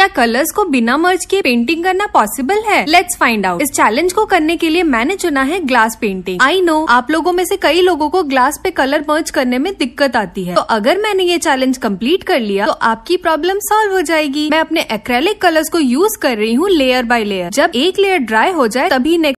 क्या कलर्स को बिना मर्ज के पेंटिंग करना पॉसिबल है लेट्स फाइंड आउट इस चैलेंज को करने के लिए मैंने चुना है ग्लास पेंटिंग आई नो आप लोगों में से कई लोगों को ग्लास पे कलर मर्ज करने में दिक्कत आती है तो अगर मैंने ये चैलेंज कम्प्लीट कर लिया तो आपकी प्रॉब्लम सॉल्व हो जाएगी मैं अपने एक्रेलिक कलर्स को यूज कर रही हूँ लेयर बाय लेयर जब एक लेयर ड्राई हो जाए तभी नेक्स्ट